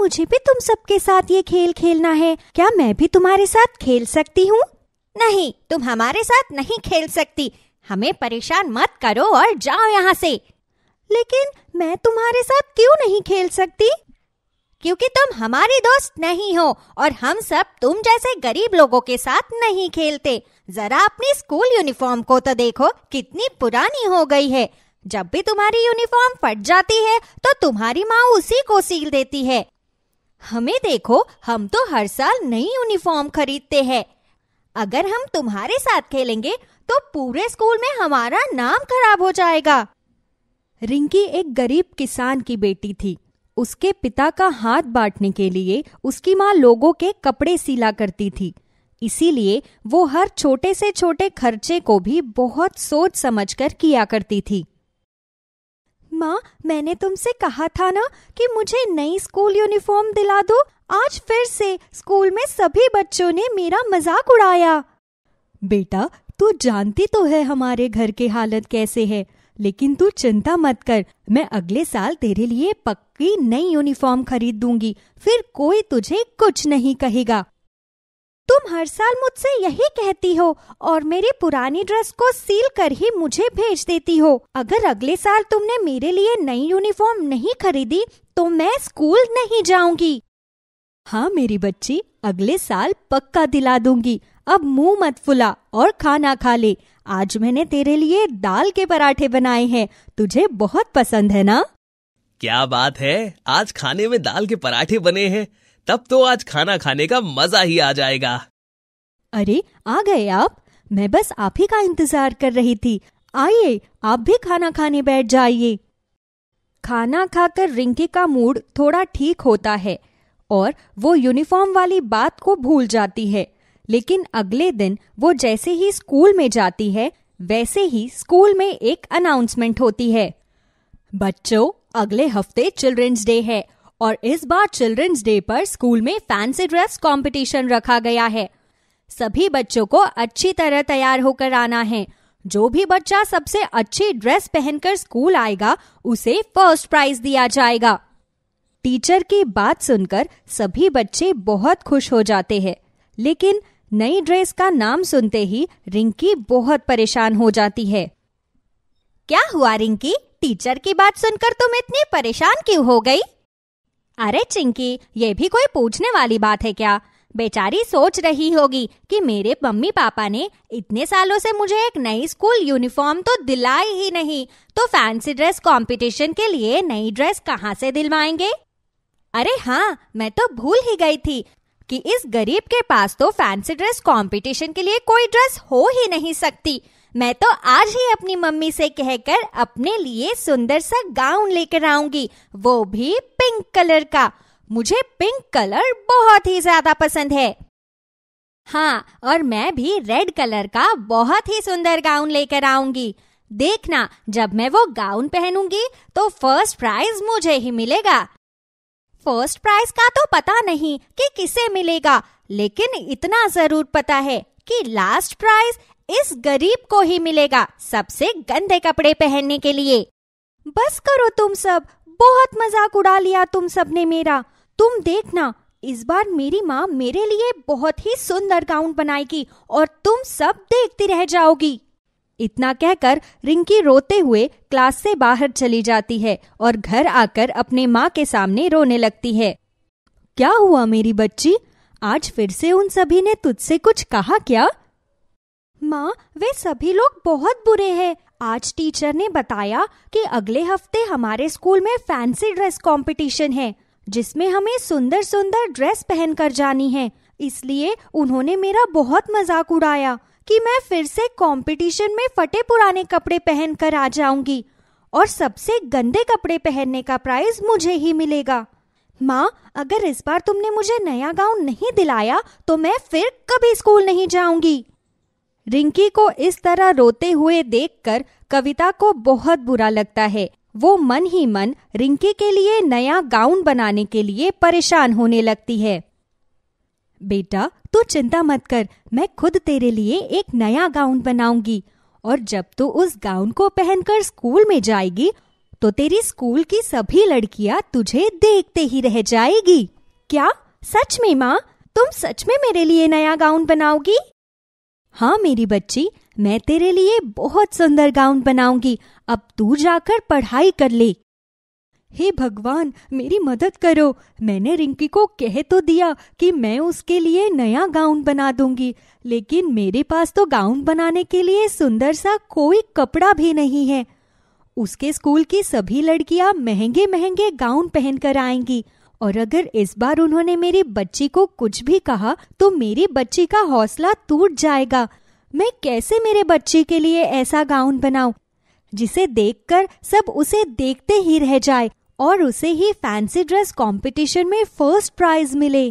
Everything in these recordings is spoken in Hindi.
मुझे भी तुम सबके साथ ये खेल खेलना है क्या मैं भी तुम्हारे साथ खेल सकती हूँ नहीं तुम हमारे साथ नहीं खेल सकती हमें परेशान मत करो और जाओ यहाँ से लेकिन मैं तुम्हारे साथ क्यों नहीं खेल सकती क्योंकि तुम हमारे दोस्त नहीं हो और हम सब तुम जैसे गरीब लोगों के साथ नहीं खेलते जरा अपनी स्कूल यूनिफॉर्म को तो देखो कितनी पुरानी हो गई है जब भी तुम्हारी यूनिफॉर्म फट जाती है तो तुम्हारी माँ उसी को सील देती है हमें देखो हम तो हर साल नई यूनिफॉर्म खरीदते हैं अगर हम तुम्हारे साथ खेलेंगे तो पूरे स्कूल में हमारा नाम खराब हो जाएगा रिंकी एक गरीब किसान की बेटी थी उसके पिता का हाथ बांटने के लिए उसकी माँ लोगों के कपड़े सिला करती थी इसीलिए वो हर छोटे से छोटे खर्चे को भी बहुत सोच समझकर किया करती थी माँ मैंने तुमसे कहा था ना कि मुझे नई स्कूल यूनिफॉर्म दिला दो आज फिर से स्कूल में सभी बच्चों ने मेरा मजाक उड़ाया बेटा तू जानती तो है हमारे घर के हालत कैसे है लेकिन तू चिंता मत कर मैं अगले साल तेरे लिए पक्की नई यूनिफॉर्म खरीद दूंगी फिर कोई तुझे कुछ नहीं कहेगा तुम हर साल मुझसे यही कहती हो और मेरी पुरानी ड्रेस को सील कर ही मुझे भेज देती हो अगर अगले साल तुमने मेरे लिए नई यूनिफॉर्म नहीं खरीदी तो मैं स्कूल नहीं जाऊंगी हाँ मेरी बच्ची अगले साल पक्का दिला दूंगी अब मुंह मत फुला और खाना खा ले आज मैंने तेरे लिए दाल के पराठे बनाए हैं तुझे बहुत पसंद है ना क्या बात है आज खाने में दाल के पराठे बने हैं तब तो आज खाना खाने का मजा ही आ जाएगा अरे आ गए आप मैं बस आप ही का इंतजार कर रही थी आइए आप भी खाना खाने बैठ जाइए खाना खाकर रिंकी का मूड थोड़ा ठीक होता है और वो यूनिफॉर्म वाली बात को भूल जाती है लेकिन अगले दिन वो जैसे ही स्कूल में जाती है वैसे ही स्कूल में एक अनाउंसमेंट होती है बच्चों अगले हफ्ते चिल्ड्रंस डे है और इस बार चिल्ड्रंस डे पर स्कूल में फैंसी ड्रेस कंपटीशन रखा गया है सभी बच्चों को अच्छी तरह तैयार होकर आना है जो भी बच्चा सबसे अच्छी ड्रेस पहनकर स्कूल आएगा उसे फर्स्ट प्राइज दिया जाएगा टीचर की बात सुनकर सभी बच्चे बहुत खुश हो जाते हैं लेकिन नई ड्रेस का नाम सुनते ही रिंकी बहुत परेशान हो जाती है क्या हुआ रिंकी टीचर की बात सुनकर तुम इतनी परेशान क्यों हो गई अरे चिंकी ये भी कोई पूछने वाली बात है क्या बेचारी सोच रही होगी कि मेरे मम्मी पापा ने इतने सालों से मुझे एक नई स्कूल यूनिफॉर्म तो दिलाई ही नहीं तो फैंसी ड्रेस कंपटीशन के लिए नई ड्रेस कहाँ से दिलवाएंगे अरे हाँ मैं तो भूल ही गई थी कि इस गरीब के पास तो फैंसी ड्रेस कंपटीशन के लिए कोई ड्रेस हो ही नहीं सकती मैं तो आज ही अपनी मम्मी से कहकर अपने लिए सुंदर सा गाउन लेकर आऊंगी वो भी पिंक कलर का मुझे पिंक कलर बहुत ही ज्यादा पसंद है हाँ और मैं भी रेड कलर का बहुत ही सुंदर गाउन लेकर आऊंगी देखना जब मैं वो गाउन पहनूंगी तो फर्स्ट प्राइज मुझे ही मिलेगा फर्स्ट प्राइज का तो पता नहीं कि किसे मिलेगा लेकिन इतना जरूर पता है कि लास्ट प्राइज इस गरीब को ही मिलेगा सबसे गंदे कपड़े पहनने के लिए बस करो तुम सब बहुत मजाक उड़ा लिया तुम सब ने मेरा तुम देखना इस बार मेरी माँ मेरे लिए बहुत ही सुंदर गाउन बनाएगी और तुम सब देखती रह जाओगी इतना कहकर रिंकी रोते हुए क्लास से बाहर चली जाती है और घर आकर अपने माँ के सामने रोने लगती है क्या हुआ मेरी बच्ची आज फिर से उन सभी ने तुझसे कुछ कहा क्या माँ वे सभी लोग बहुत बुरे हैं आज टीचर ने बताया कि अगले हफ्ते हमारे स्कूल में फैंसी ड्रेस कंपटीशन है जिसमें हमें सुंदर सुंदर ड्रेस पहनकर जानी है इसलिए उन्होंने मेरा बहुत मजाक उड़ाया कि मैं फिर से कंपटीशन में फटे पुराने कपड़े पहनकर आ जाऊंगी और सबसे गंदे कपड़े पहनने का प्राइज मुझे ही मिलेगा माँ अगर इस बार तुमने मुझे नया गाउन नहीं दिलाया तो मैं फिर कभी स्कूल नहीं जाऊंगी रिंकी को इस तरह रोते हुए देखकर कविता को बहुत बुरा लगता है वो मन ही मन रिंकी के लिए नया गाउन बनाने के लिए परेशान होने लगती है बेटा तू चिंता मत कर मैं खुद तेरे लिए एक नया गाउन बनाऊंगी और जब तू उस गाउन को पहनकर स्कूल में जाएगी तो तेरी स्कूल की सभी लड़कियां तुझे देखते ही रह जाएगी क्या सच में माँ तुम सच में मेरे लिए नया गाउन बनाओगी हाँ मेरी बच्ची मैं तेरे लिए बहुत सुंदर गाउन बनाऊंगी अब तू जाकर पढ़ाई कर ले हे भगवान मेरी मदद करो मैंने रिंकी को कह तो दिया कि मैं उसके लिए नया गाउन बना दूंगी लेकिन मेरे पास तो गाउन बनाने के लिए सुंदर सा कोई कपड़ा भी नहीं है उसके स्कूल की सभी लड़कियां महंगे महंगे गाउन पहनकर आएंगी और अगर इस बार उन्होंने मेरी बच्ची को कुछ भी कहा तो मेरी बच्ची का हौसला टूट जाएगा मैं कैसे मेरे बच्चे के लिए ऐसा गाउन बनाऊं जिसे देखकर सब उसे देखते ही रह जाए और उसे ही फैंसी ड्रेस कंपटीशन में फर्स्ट प्राइज मिले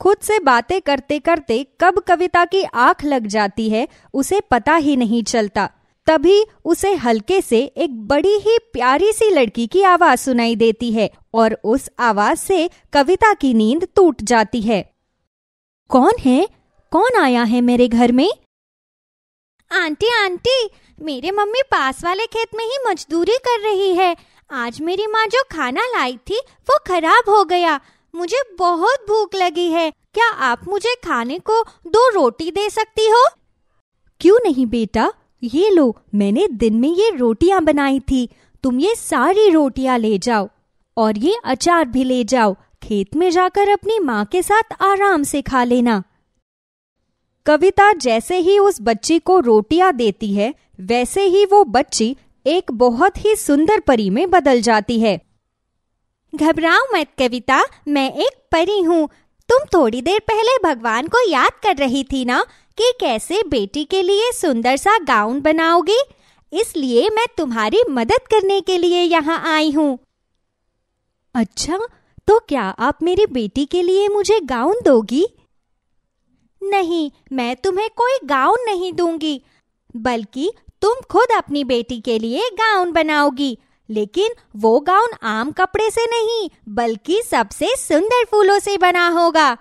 खुद से बातें करते करते कब कविता की आंख लग जाती है उसे पता ही नहीं चलता तभी उसे हल्के से एक बड़ी ही प्यारी सी लड़की की आवाज सुनाई देती है और उस आवाज से कविता की नींद टूट जाती है कौन है कौन आया है मेरे घर में आंटी आंटी मेरे मम्मी पास वाले खेत में ही मजदूरी कर रही है आज मेरी माँ जो खाना लाई थी वो खराब हो गया मुझे बहुत भूख लगी है क्या आप मुझे खाने को दो रोटी दे सकती हो क्यों नहीं बेटा ये लो मैंने दिन में ये रोटियां बनाई थी तुम ये सारी रोटियां ले जाओ और ये अचार भी ले जाओ खेत में जाकर अपनी माँ के साथ आराम से खा लेना कविता जैसे ही उस बच्ची को रोटियां देती है वैसे ही वो बच्ची एक बहुत ही सुंदर परी में बदल जाती है घबराओ मत कविता मैं एक परी हूँ तुम थोड़ी देर पहले भगवान को याद कर रही थी ना कि कैसे बेटी के लिए सुंदर सा गाउन बनाओगी इसलिए मैं तुम्हारी मदद करने के लिए यहाँ आई हूँ अच्छा तो क्या आप मेरी बेटी के लिए मुझे गाउन दोगी नहीं मैं तुम्हें कोई गाउन नहीं दूंगी बल्कि तुम खुद अपनी बेटी के लिए गाउन बनाओगी लेकिन वो गाउन आम कपड़े से नहीं बल्कि सबसे सुंदर फूलों से बना होगा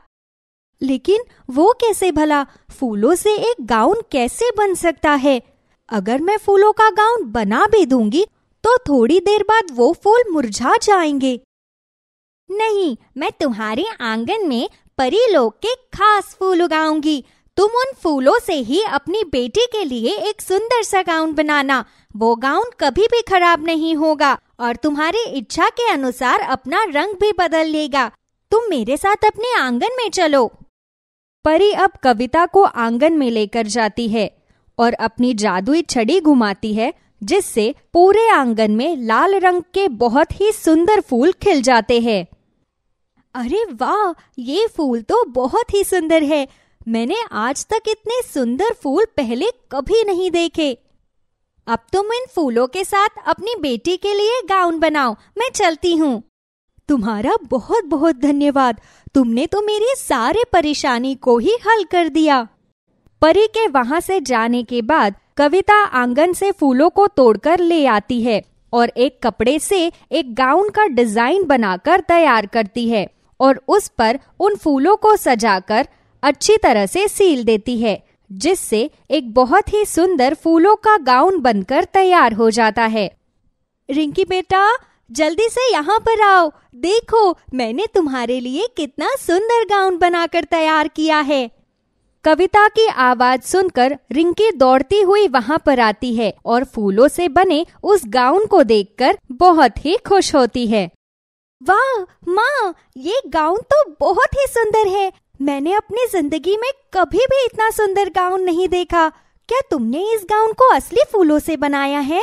लेकिन वो कैसे भला फूलों से एक गाउन कैसे बन सकता है अगर मैं फूलों का गाउन बना भी दूंगी तो थोड़ी देर बाद वो फूल मुरझा जाएंगे नहीं मैं तुम्हारे आंगन में परी लोग के खास फूल उगाऊंगी तुम उन फूलों से ही अपनी बेटी के लिए एक सुंदर सा गाउन बनाना वो गाउन कभी भी खराब नहीं होगा और तुम्हारी इच्छा के अनुसार अपना रंग भी बदल लेगा तुम मेरे साथ अपने आंगन में चलो परी अब कविता को आंगन में लेकर जाती है और अपनी जादुई छड़ी घुमाती है जिससे पूरे आंगन में लाल रंग के बहुत ही सुंदर फूल खिल जाते हैं अरे वाह ये फूल तो बहुत ही सुंदर है मैंने आज तक इतने सुंदर फूल पहले कभी नहीं देखे अब तुम इन फूलों के साथ अपनी बेटी के लिए गाउन बनाओ मैं चलती हूँ तुम्हारा बहुत बहुत धन्यवाद तुमने तो मेरी सारे परेशानी को ही हल कर दिया परी के वहां से जाने के बाद कविता आंगन से फूलों को तोड़कर ले आती है और एक कपड़े से एक गाउन का डिजाइन बनाकर तैयार करती है और उस पर उन फूलों को सजाकर अच्छी तरह से सील देती है जिससे एक बहुत ही सुंदर फूलों का गाउन बनकर तैयार हो जाता है रिंकी बेटा जल्दी से यहाँ पर आओ देखो मैंने तुम्हारे लिए कितना सुंदर गाउन बनाकर तैयार किया है कविता की आवाज सुनकर रिंकी दौड़ती हुई वहाँ पर आती है और फूलों से बने उस गाउन को देखकर बहुत ही खुश होती है वाह माँ ये गाउन तो बहुत ही सुंदर है मैंने अपनी जिंदगी में कभी भी इतना सुंदर गाउन नहीं देखा क्या तुमने इस गाउन को असली फूलों से बनाया है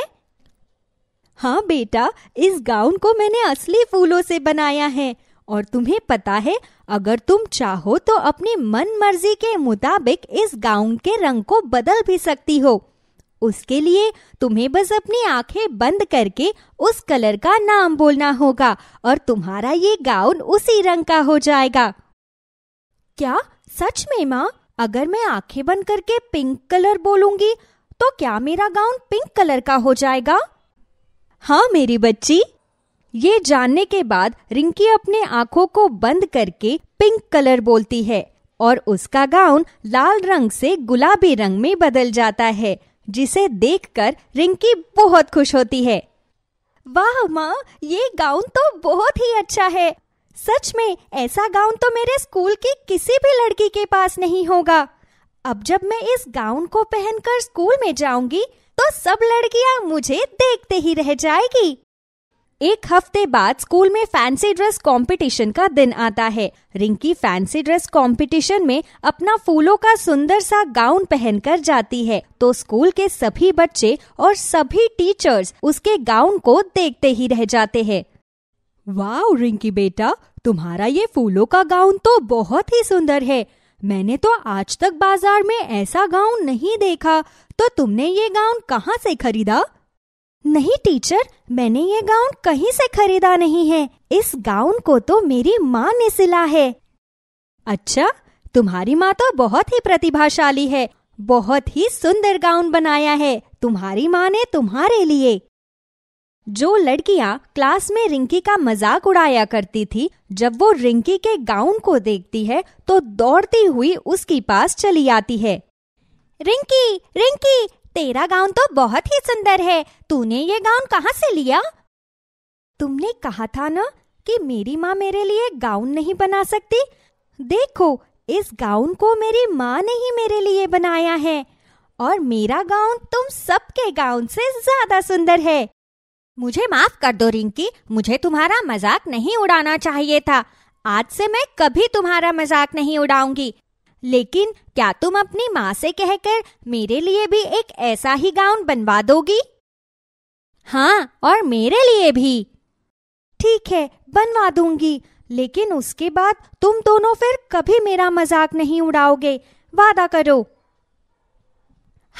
हाँ बेटा इस गाउन को मैंने असली फूलों से बनाया है और तुम्हें पता है अगर तुम चाहो तो अपनी मन मर्जी के मुताबिक इस गाउन के रंग को बदल भी सकती हो उसके लिए तुम्हें बस अपनी आंखें बंद करके उस कलर का नाम बोलना होगा और तुम्हारा ये गाउन उसी रंग का हो जाएगा क्या सच में माँ अगर मैं आंखें बंद करके पिंक कलर बोलूंगी तो क्या मेरा गाउन पिंक कलर का हो जाएगा हाँ मेरी बच्ची ये जानने के बाद रिंकी अपने आंखों को बंद करके पिंक कलर बोलती है और उसका गाउन लाल रंग से गुलाबी रंग में बदल जाता है जिसे देखकर रिंकी बहुत खुश होती है वाह माँ ये गाउन तो बहुत ही अच्छा है सच में ऐसा गाउन तो मेरे स्कूल की किसी भी लड़की के पास नहीं होगा अब जब मैं इस गाउन को पहनकर स्कूल में जाऊंगी तो सब लड़कियां मुझे देखते ही रह जाएगी एक हफ्ते बाद स्कूल में फैंसी ड्रेस कंपटीशन का दिन आता है रिंकी फैंसी ड्रेस कंपटीशन में अपना फूलों का सुंदर सा गाउन पहनकर जाती है तो स्कूल के सभी बच्चे और सभी टीचर्स उसके गाउन को देखते ही रह जाते हैं वाह रिंकी बेटा तुम्हारा ये फूलों का गाउन तो बहुत ही सुंदर है मैंने तो आज तक बाजार में ऐसा गाउन नहीं देखा तो तुमने ये गाउन कहाँ से खरीदा नहीं टीचर मैंने ये गाउन कहीं से खरीदा नहीं है इस गाउन को तो मेरी माँ ने सिला है अच्छा तुम्हारी माँ तो बहुत ही प्रतिभाशाली है बहुत ही सुंदर गाउन बनाया है तुम्हारी माँ ने तुम्हारे लिए जो लड़कियां क्लास में रिंकी का मजाक उड़ाया करती थी जब वो रिंकी के गाउन को देखती है तो दौड़ती हुई उसके पास चली आती है रिंकी रिंकी तेरा गाउन तो बहुत ही सुंदर है तूने ये गाउन कहाँ से लिया तुमने कहा था ना कि मेरी माँ मेरे लिए गाउन नहीं बना सकती देखो इस गाउन को मेरी माँ ने ही मेरे लिए बनाया है और मेरा गाउन तुम सबके गाउन से ज्यादा सुंदर है मुझे माफ कर दो रिंकी मुझे तुम्हारा मजाक नहीं उड़ाना चाहिए था आज से मैं कभी तुम्हारा मजाक नहीं उड़ाऊंगी लेकिन क्या तुम अपनी माँ से कहकर मेरे लिए भी एक ऐसा ही गाउन बनवा दोगी हाँ और मेरे लिए भी ठीक है बनवा दूंगी लेकिन उसके बाद तुम दोनों फिर कभी मेरा मजाक नहीं उड़ाओगे वादा करो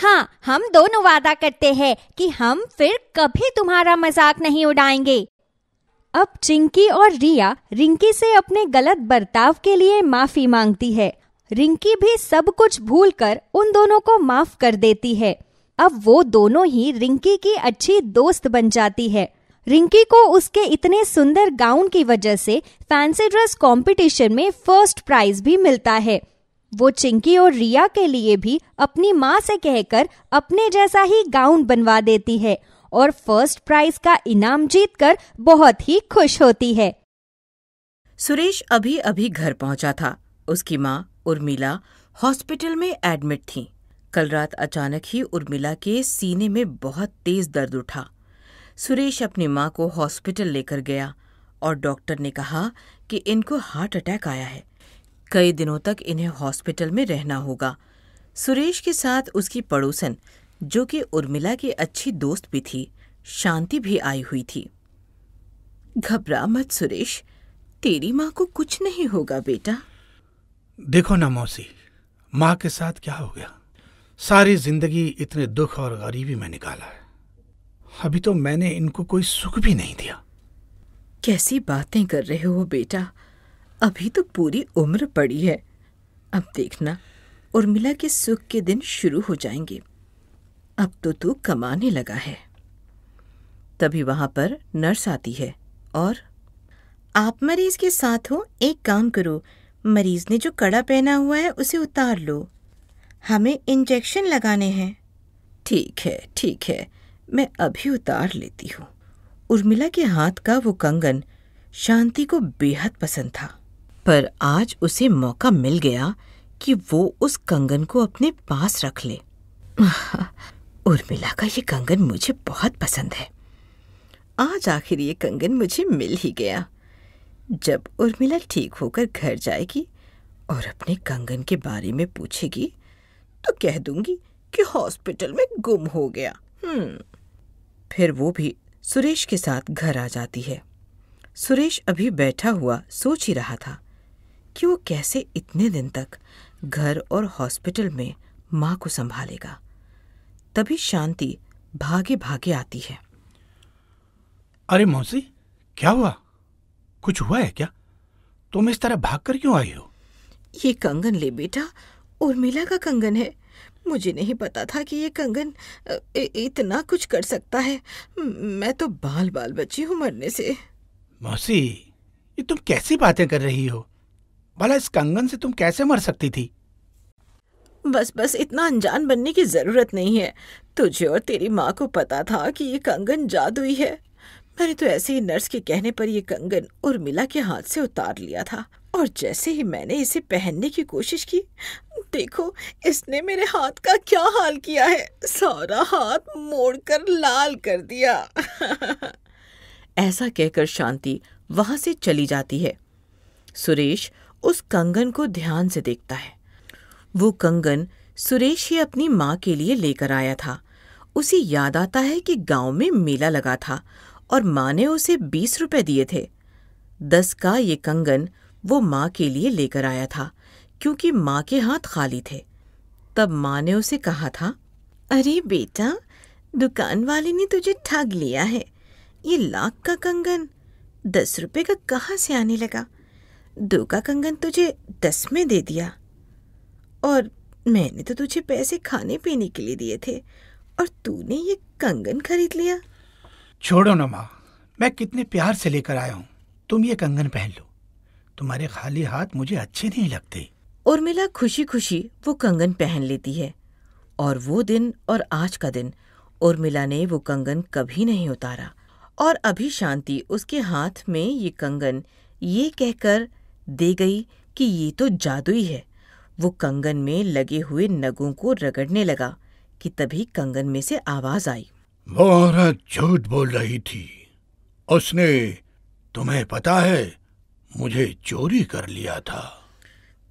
हाँ हम दोनों वादा करते हैं कि हम फिर कभी तुम्हारा मजाक नहीं उड़ाएंगे अब चिंकी और रिया रिंकी से अपने गलत बर्ताव के लिए माफी मांगती है रिंकी भी सब कुछ भूलकर उन दोनों को माफ कर देती है अब वो दोनों ही रिंकी की अच्छी दोस्त बन जाती है रिंकी को उसके इतने सुंदर गाउन की वजह से फैंसी ड्रेस कंपटीशन में फर्स्ट प्राइज भी मिलता है वो चिंकी और रिया के लिए भी अपनी माँ से कहकर अपने जैसा ही गाउन बनवा देती है और फर्स्ट प्राइज का इनाम जीतकर बहुत ही खुश होती है सुरेश अभी अभी घर पहुंचा था उसकी माँ उर्मिला हॉस्पिटल में एडमिट थी कल रात अचानक ही उर्मिला के सीने में बहुत तेज दर्द उठा सुरेश अपनी माँ को हॉस्पिटल लेकर गया और डॉक्टर ने कहा कि इनको हार्ट अटैक आया है कई दिनों तक इन्हें हॉस्पिटल में रहना होगा सुरेश के साथ उसकी पड़ोसन जो कि उर्मिला की अच्छी दोस्त भी थी शांति भी आई हुई थी घबरा मत सुरेश तेरी माँ को कुछ नहीं होगा बेटा देखो ना मौसी माँ के साथ क्या हो गया सारी जिंदगी इतने दुख और गरीबी में निकाला है अभी तो मैंने इनको कोई सुख भी नहीं दिया कैसी बातें कर रहे हो बेटा अभी तो पूरी उम्र पड़ी है अब देखना उर्मिला के सुख के दिन शुरू हो जाएंगे अब तो तू कमाने लगा है तभी वहां पर नर्स आती है और आप मरीज के साथ हो एक काम करो मरीज ने जो कड़ा पहना हुआ है उसे उतार लो हमें इंजेक्शन लगाने हैं ठीक है ठीक है मैं अभी उतार लेती हूँ उर्मिला के हाथ का वो कंगन शांति को बेहद पसंद था पर आज उसे मौका मिल गया कि वो उस कंगन को अपने पास रख ले उर्मिला का ये कंगन मुझे बहुत पसंद है आज आखिर ये कंगन मुझे मिल ही गया जब उर्मिला ठीक होकर घर जाएगी और अपने कंगन के बारे में पूछेगी तो कह दूंगी कि हॉस्पिटल में गुम हो गया हम्म। फिर वो भी सुरेश के साथ घर आ जाती है सुरेश अभी बैठा हुआ सोच ही रहा था कि वो कैसे इतने दिन तक घर और हॉस्पिटल में माँ को संभालेगा तभी शांति भागे भागे आती है अरे मौसी क्या हुआ कुछ हुआ है क्या तुम इस तरह भाग कर क्यों आई हो ये कंगन ले बेटा उर्मिला का कंगन है मुझे नहीं पता था कि ये कंगन इतना कुछ कर सकता है मैं तो बाल बाल बची हूँ मरने से मौसी ये तुम कैसी बातें कर रही हो भला इस कंगन से तुम कैसे मर सकती थी बस बस इतना अनजान बनने की जरूरत नहीं है तुझे और तेरी माँ को पता था कि ये कंगन जादुई है मैंने तो ऐसे ही नर्स के कहने पर यह कंगन उर्मिला के हाथ से उतार लिया था और जैसे ही मैंने इसे पहनने की कोशिश की देखो इसने मेरे हाथ का क्या हाल किया है सारा हाथ मोड़कर लाल कर दिया ऐसा कहकर शांति वहां से चली जाती है सुरेश उस कंगन को ध्यान से देखता है वो कंगन सुरेश ही अपनी माँ के लिए लेकर आया था उसे याद आता है कि गांव में मेला लगा था और माँ ने उसे बीस रुपए दिए थे दस का ये कंगन वो माँ के लिए लेकर आया था क्योंकि माँ के हाथ खाली थे तब माँ ने उसे कहा था अरे बेटा दुकान वाले ने तुझे ठग लिया है ये लाख का कंगन दस रुपए का कहाँ से आने लगा दो का कंगन तुझे दस में दे दिया और मैंने तो तुझे पैसे खाने पीने के लिए दिए थे और तूने ये कंगन खरीद लिया छोड़ो ना माँ मैं कितने प्यार से लेकर आया हूँ तुम ये कंगन पहन लो तुम्हारे खाली हाथ मुझे अच्छे नहीं लगते उर्मिला खुशी खुशी वो कंगन पहन लेती है और वो दिन और आज का दिन उर्मिला ने वो कंगन कभी नहीं उतारा और अभी शांति उसके हाथ में ये कंगन ये कहकर दे गई कि ये तो जादुई है वो कंगन में लगे हुए नगों को रगड़ने लगा कि तभी कंगन में से आवाज आई वो औरत झूठ बोल रही थी उसने तुम्हें पता है मुझे चोरी कर लिया था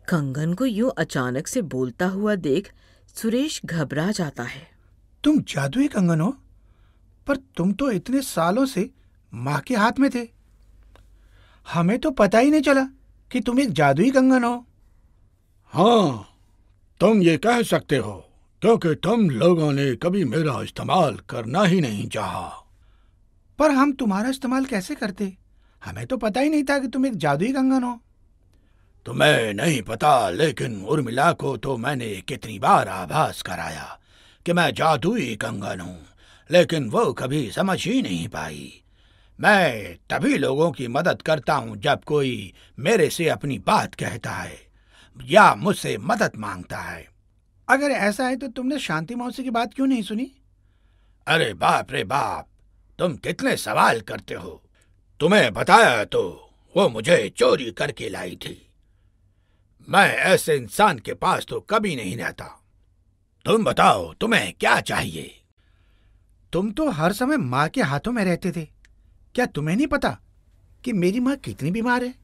कंगन को यूं अचानक से बोलता हुआ देख सुरेश घबरा जाता है तुम जादुई कंगन हो पर तुम तो इतने सालों से माँ के हाथ में थे हमें तो पता ही नहीं चला कि तुम एक जादुई कंगन हो हाँ तुम ये कह सकते हो क्योंकि तुम लोगों ने कभी मेरा इस्तेमाल करना ही नहीं चाहा पर हम तुम्हारा इस्तेमाल कैसे करते हमें तो पता ही नहीं था कि तुम एक जादुई कंगन हो तुम्हें नहीं पता लेकिन उर्मिला को तो मैंने कितनी बार आभास कराया कि मैं जादुई कंगन हूँ लेकिन वो कभी समझ ही नहीं पाई मैं तभी लोगों की मदद करता हूँ जब कोई मेरे से अपनी बात कहता है या मुझसे मदद मांगता है अगर ऐसा है तो तुमने शांति मौसी की बात क्यों नहीं सुनी अरे बाप रे बाप तुम कितने सवाल करते हो तुम्हें बताया तो वो मुझे चोरी करके लाई थी मैं ऐसे इंसान के पास तो कभी नहीं रहता तुम बताओ तुम्हें क्या चाहिए तुम तो हर समय माँ के हाथों में रहते थे क्या तुम्हें नहीं पता कि मेरी माँ कितनी बीमार है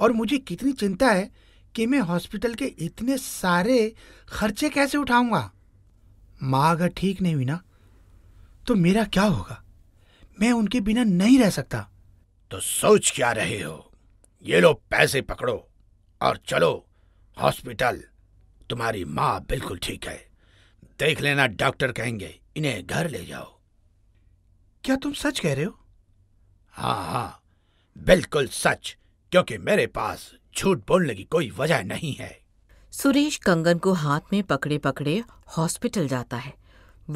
और मुझे कितनी चिंता है कि मैं हॉस्पिटल के इतने सारे खर्चे कैसे उठाऊंगा माँ अगर ठीक नहीं हुई ना तो मेरा क्या होगा मैं उनके बिना नहीं रह सकता तो सोच क्या रहे हो ये लो पैसे पकड़ो और चलो हॉस्पिटल तुम्हारी माँ बिल्कुल ठीक है देख लेना डॉक्टर कहेंगे इन्हें घर ले जाओ क्या तुम सच कह रहे हो हाँ हाँ बिल्कुल सच क्योंकि मेरे पास झूठ बोलने की कोई वजह नहीं है सुरेश कंगन को हाथ में पकड़े पकड़े हॉस्पिटल जाता है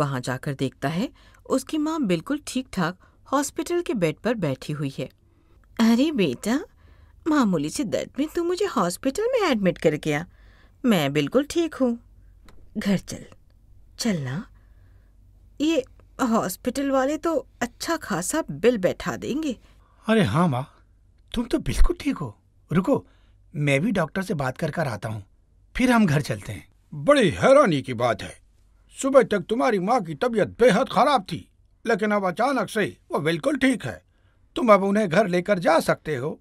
वहां जाकर देखता है उसकी माँ बिल्कुल ठीक ठाक हॉस्पिटल के बेड पर बैठी हुई है अरे बेटा मामूली से दर्द में तू मुझे हॉस्पिटल में एडमिट कर गया मैं बिल्कुल ठीक हूँ घर चल चलना ये हॉस्पिटल वाले तो अच्छा खासा बिल बैठा देंगे अरे हाँ माँ तुम तो बिल्कुल ठीक हो रुको मैं भी डॉक्टर से बात कर कर आता हूँ फिर हम घर चलते हैं बड़ी हैरानी की बात है सुबह तक तुम्हारी माँ की तबीयत बेहद खराब थी लेकिन अब अचानक से वो बिल्कुल ठीक है तुम अब उन्हें घर लेकर जा सकते हो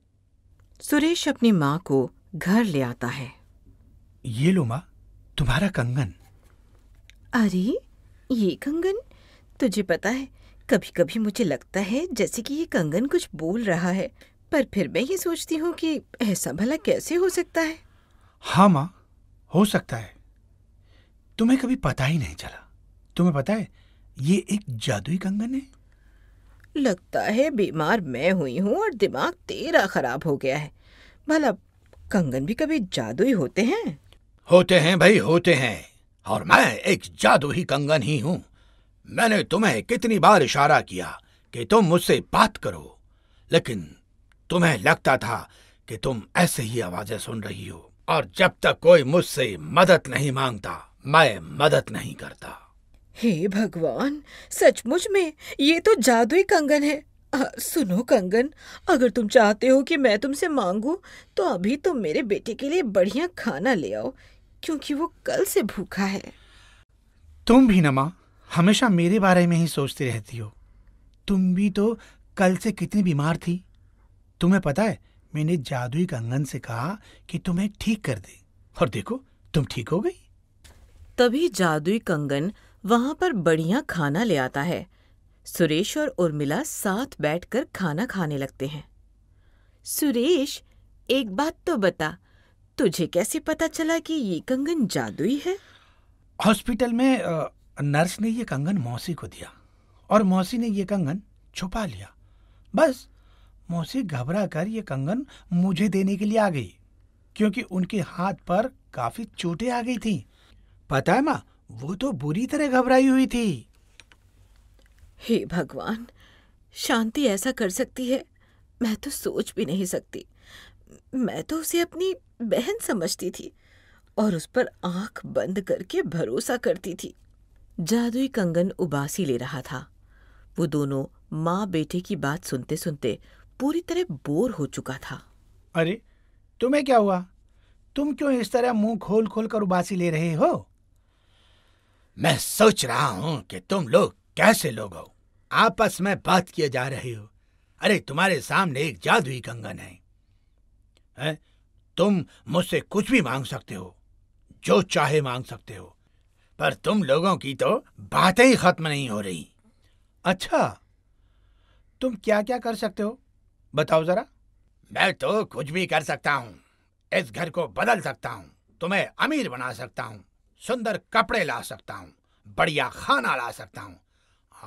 सुरेश अपनी माँ को घर ले आता है ये लो माँ तुम्हारा कंगन अरे ये कंगन तुझे पता है कभी कभी मुझे लगता है जैसे कि ये कंगन कुछ बोल रहा है पर फिर मैं ये सोचती हूँ कि ऐसा भला कैसे हो सकता है हाँ माँ हो सकता है तुम्हें कभी पता ही नहीं चला तुम्हें पता है ये एक जादुई कंगन है लगता है बीमार मैं हुई हूँ और दिमाग तेरा खराब हो गया है भला कंगन भी कभी जादुई होते हैं होते हैं भाई होते हैं और मैं एक जादू ही कंगन ही हूँ मैंने तुम्हें कितनी बार इशारा किया कि तुम मुझसे बात करो लेकिन तुम्हें लगता था कि तुम ऐसे ही आवाजें सुन रही हो और जब तक कोई मुझसे मदद नहीं मांगता मैं मदद नहीं करता हे भगवान सचमुच में ये तो जादुई कंगन है आ, सुनो कंगन अगर तुम चाहते हो कि मैं तुमसे मांगू तो अभी तुम मेरे बेटे के लिए बढ़िया खाना ले आओ क्योंकि वो कल से भूखा है तुम भी नमा माँ हमेशा मेरे बारे में ही सोचती रहती हो तुम भी तो कल से कितनी बीमार थी तुम्हें पता है मैंने जादुई कंगन से कहा कि तुम्हें ठीक कर दे और देखो तुम ठीक हो गई तभी जादुई कंगन वहां पर बढ़िया खाना ले आता है सुरेश और उर्मिला साथ बैठकर खाना खाने लगते हैं सुरेश एक बात तो बता तुझे कैसे पता चला कि ये कंगन जादुई है हॉस्पिटल में नर्स ने यह कंगन मौसी को दिया और मौसी ने यह कंगन छुपा लिया बस मौसी घबरा कर ये कंगन मुझे देने के लिए आ गई क्योंकि उनके हाथ पर काफी चोटें आ गई थी पता है माँ वो तो बुरी तरह घबराई हुई थी हे भगवान शांति ऐसा कर सकती है मैं तो सोच भी नहीं सकती मैं तो उसे अपनी बहन समझती थी और उस पर आंख बंद करके भरोसा करती थी जादुई कंगन उबासी ले रहा था वो दोनों माँ बेटे की बात सुनते सुनते पूरी तरह बोर हो चुका था अरे तुम्हें क्या हुआ तुम क्यों इस तरह मुंह खोल खोल कर उबासी ले रहे हो मैं सोच रहा हूँ कि तुम लोग कैसे लोग हो आपस में बात किए जा रहे हो अरे तुम्हारे सामने एक जादुई कंगन है, है? तुम मुझसे कुछ भी मांग सकते हो जो चाहे मांग सकते हो पर तुम लोगों की तो बातें ही खत्म नहीं हो रही अच्छा तुम क्या क्या कर सकते हो बताओ जरा मैं तो कुछ भी कर सकता हूँ इस घर को बदल सकता हूँ तुम्हें अमीर बना सकता हूँ सुंदर कपड़े ला सकता हूँ बढ़िया खाना ला सकता हूँ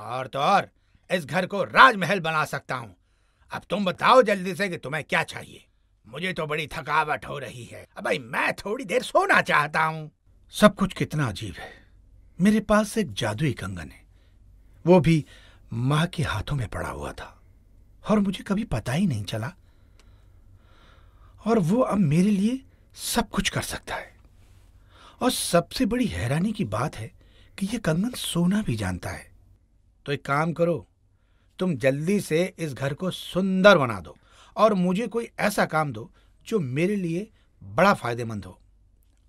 और तो और इस घर को राजमहल बना सकता हूँ अब तुम बताओ जल्दी से कि तुम्हें क्या चाहिए मुझे तो बड़ी थकावट हो रही है अब भाई मैं थोड़ी देर सोना चाहता हूँ सब कुछ कितना अजीब है मेरे पास एक जादुई कंगन है वो भी मां के हाथों में पड़ा हुआ था और मुझे कभी पता ही नहीं चला और वो अब मेरे लिए सब कुछ कर सकता है और सबसे बड़ी हैरानी की बात है कि यह कंगन सोना भी जानता है तो एक काम करो तुम जल्दी से इस घर को सुंदर बना दो और मुझे कोई ऐसा काम दो जो मेरे लिए बड़ा फायदेमंद हो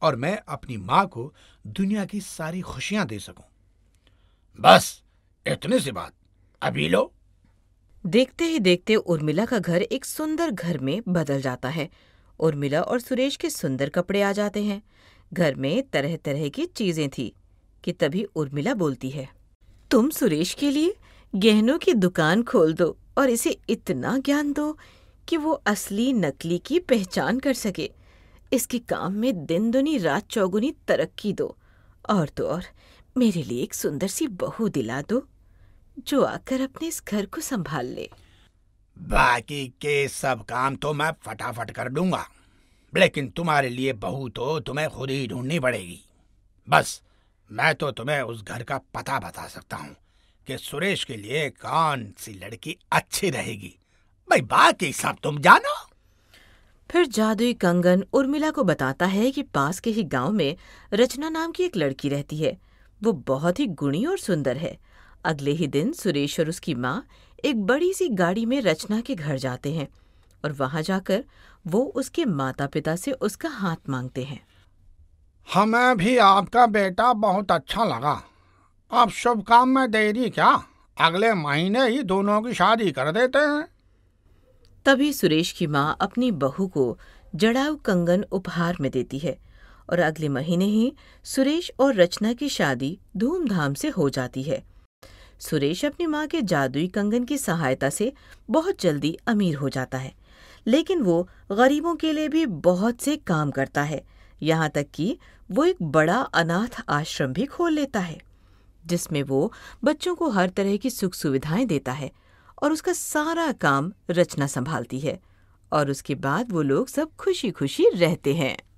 और मैं अपनी मां को दुनिया की सारी खुशियां दे सकूं बस इतने से बात अभी लो देखते ही देखते उर्मिला का घर एक सुंदर घर में बदल जाता है उर्मिला और सुरेश के सुंदर कपड़े आ जाते हैं घर में तरह तरह की चीजें थी कि तभी उर्मिला बोलती है तुम सुरेश के लिए गहनों की दुकान खोल दो और इसे इतना ज्ञान दो कि वो असली नकली की पहचान कर सके इसके काम में दिन दुनी रात चौगुनी तरक्की दो और तो और मेरे लिए एक सुंदर सी बहू दिला दो जो आकर अपने इस घर को संभाल ले बाकी के सब काम तो मैं फटाफट कर दूंगा लेकिन तुम्हारे लिए बहू तो तुम्हें खुद ही ढूंढनी पड़ेगी बस मैं तो तुम्हें उस घर का पता बता सकता हूँ कि सुरेश के लिए कौन सी लड़की अच्छी रहेगी भाई बाकी सब तुम जानो फिर जादुई कंगन उर्मिला को बताता है कि पास के ही गांव में रचना नाम की एक लड़की रहती है वो बहुत ही गुणी और सुंदर है अगले ही दिन सुरेश और उसकी माँ एक बड़ी सी गाड़ी में रचना के घर जाते हैं और वहां जाकर वो उसके माता पिता से उसका हाथ मांगते हैं हमें भी आपका बेटा बहुत अच्छा लगा आप शुभ काम में देरी क्या अगले महीने ही दोनों की शादी कर देते हैं तभी सुरेश की माँ अपनी बहू को जड़ाऊ कंगन उपहार में देती है और अगले महीने ही सुरेश और रचना की शादी धूमधाम से हो जाती है सुरेश अपनी माँ के जादुई कंगन की सहायता से बहुत जल्दी अमीर हो जाता है लेकिन वो गरीबों के लिए भी बहुत से काम करता है यहाँ तक कि वो एक बड़ा अनाथ आश्रम भी खोल लेता है जिसमें वो बच्चों को हर तरह की सुख सुविधाएं देता है और उसका सारा काम रचना संभालती है और उसके बाद वो लोग सब खुशी खुशी रहते हैं